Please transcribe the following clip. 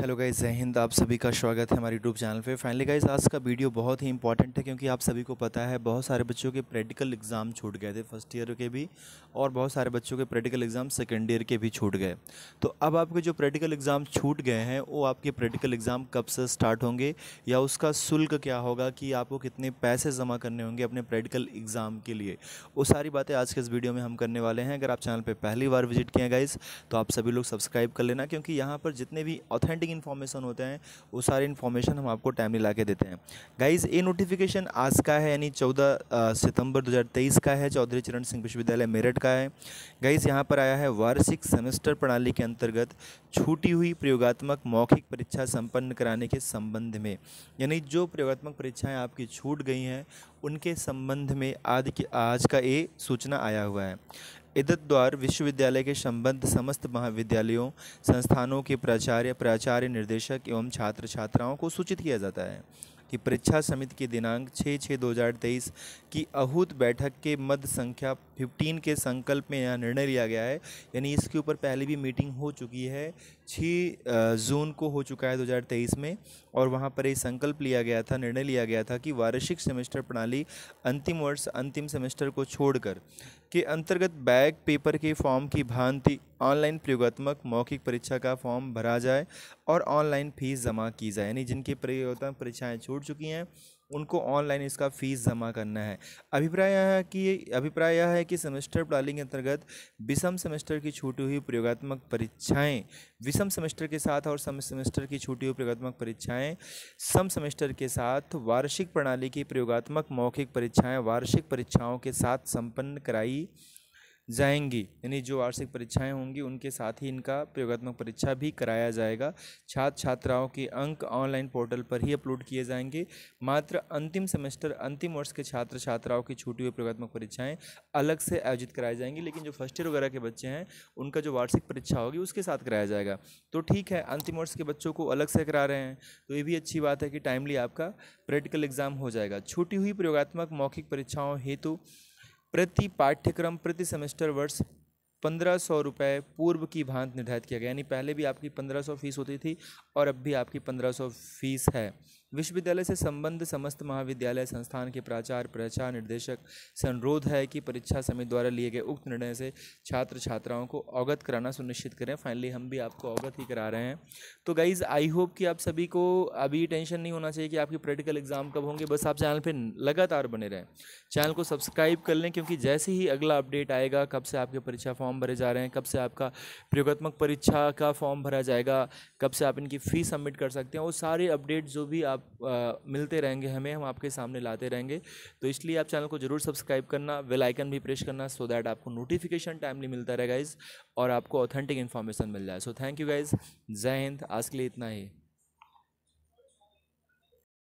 hello guys जय हिंद आप सभी का स्वागत है हमारे यूट्यूब चैनल पे फाइनली गाइस आज का वीडियो बहुत ही इंपॉर्टेंट है क्योंकि आप सभी को पता है बहुत सारे बच्चों के प्रैक्टिकल एग्ज़ाम छूट गए थे फर्स्ट ईयर के भी और बहुत सारे बच्चों के प्रैक्टिकल एग्ज़ाम सेकेंड ईयर के भी छूट गए तो अब आपके जो प्रैक्टिकल एग्ज़ाम छूट गए हैं वो आपके प्रैक्टिकल एग्ज़ाम कब से स्टार्ट होंगे या उसका शुल्क क्या होगा कि आपको कितने पैसे जमा करने होंगे अपने प्रैक्टिकल एग्ज़ाम के लिए वो सारी बातें आज के इस वीडियो में हम करने वाले हैं अगर आप चैनल पर पहली बार विजिट किए गाइज़ तो आप सभी लोग सब्सक्राइब कर लेना क्योंकि यहाँ पर जितने भी ऑथेंटिक रिगार्डिंग इन्फॉर्मेशन होते हैं वो सारे इन्फॉर्मेशन हम आपको टाइमली ला के देते हैं गाइज ये नोटिफिकेशन आज का है यानी चौदह सितंबर दो का है चौधरी चरण सिंह विश्वविद्यालय मेरठ का है गाइज यहाँ पर आया है वार्षिक सेमेस्टर प्रणाली के अंतर्गत छूटी हुई प्रयोगात्मक मौखिक परीक्षा संपन्न कराने के संबंध में यानी जो प्रयोगात्मक परीक्षाएं आपकी छूट गई हैं उनके संबंध में आदि की आज का ये सूचना आया हुआ है इदत द्वार विश्वविद्यालय के संबंध समस्त महाविद्यालयों संस्थानों के प्राचार्य प्राचार्य निर्देशक एवं छात्र छात्राओं को सूचित किया जाता है कि परीक्षा समिति की दिनांक 6 छः 2023 की अहूत बैठक के मध्य संख्या फिफ्टीन के संकल्प में यह निर्णय लिया गया है यानी इसके ऊपर पहले भी मीटिंग हो चुकी है छः जून को हो चुका है 2023 में और वहाँ पर ये संकल्प लिया गया था निर्णय लिया गया था कि वार्षिक सेमेस्टर प्रणाली अंतिम वर्ष अंतिम सेमेस्टर को छोड़कर के अंतर्गत बैग पेपर के फॉर्म की भांति ऑनलाइन प्रयोगात्मक मौखिक परीक्षा का फॉर्म भरा जाए और ऑनलाइन फीस जमा की जाए यानी जिनकी प्रयोगात्मक परीक्षाएँ छूट चुकी हैं उनको ऑनलाइन इसका फ़ीस जमा करना है अभिप्राय यह है कि अभिप्राय यह है कि सेमेस्टर प्लानिंग के अंतर्गत विषम सेमेस्टर की छूटी हुई प्रयोगात्मक परीक्षाएं विषम सेमेस्टर के साथ और सम सेमेस्टर की छूटी हुई प्रयोगात्मक परीक्षाएं सम सेमेस्टर के साथ वार्षिक प्रणाली की प्रयोगात्मक मौखिक परीक्षाएं वार्षिक परीक्षाओं के साथ संपन्न कराई जाएंगी यानी जो वार्षिक परीक्षाएं होंगी उनके साथ ही इनका प्रयोगात्मक परीक्षा भी कराया जाएगा छात्र छात्राओं के अंक ऑनलाइन पोर्टल पर ही अपलोड किए जाएंगे मात्र अंतिम सेमेस्टर अंतिम वर्ष के छात्र छात्राओं की छूटी हुई प्रयोगात्मक परीक्षाएँ अलग से आयोजित कराई जाएंगी लेकिन जो फर्स्ट ईयर वगैरह के बच्चे हैं उनका जो वार्षिक परीक्षा होगी उसके साथ कराया जाएगा तो ठीक है अंतिम वर्ष के बच्चों को अलग से करा रहे हैं तो ये भी अच्छी बात है कि टाइमली आपका प्रैक्टिकल एग्जाम हो जाएगा छूटी हुई प्रयोगात्मक मौखिक परीक्षाओं हेतु तो प्रति पाठ्यक्रम प्रति सेमेस्टर वर्ष पंद्रह सौ रुपये पूर्व की भांत निर्धारित किया गया यानी पहले भी आपकी पंद्रह सौ फीस होती थी और अब भी आपकी पंद्रह सौ फीस है विश्वविद्यालय से संबंध समस्त महाविद्यालय संस्थान के प्राचार प्रचार निर्देशक से अनुरोध है कि परीक्षा समिति द्वारा लिए गए उक्त निर्णय से छात्र छात्राओं को अवगत कराना सुनिश्चित करें फाइनली हम भी आपको अवगत ही करा रहे हैं तो गाइज़ आई होप कि आप सभी को अभी टेंशन नहीं होना चाहिए कि आपके प्रैक्टिकल एग्जाम कब होंगे बस आप चैनल पर लगातार बने रहें चैनल को सब्सक्राइब कर लें क्योंकि जैसे ही अगला अपडेट आएगा कब से आपके परीक्षा फॉर्म भरे जा रहे हैं कब से आपका प्रयोगात्मक परीक्षा का फॉर्म भरा जाएगा कब से आप इनकी फ़ीस सबमिट कर सकते हैं वो सारे अपडेट जो भी आप आप आ, मिलते रहेंगे हमें हम आपके सामने लाते रहेंगे तो इसलिए आप चैनल को जरूर सब्सक्राइब करना वेल आइकन भी प्रेस करना सो दैट आपको नोटिफिकेशन टाइमली मिलता रहे गाइज और आपको ऑथेंटिक इन्फॉर्मेशन मिल जाए सो थैंक यू गाइज जय हिंद आज के लिए इतना ही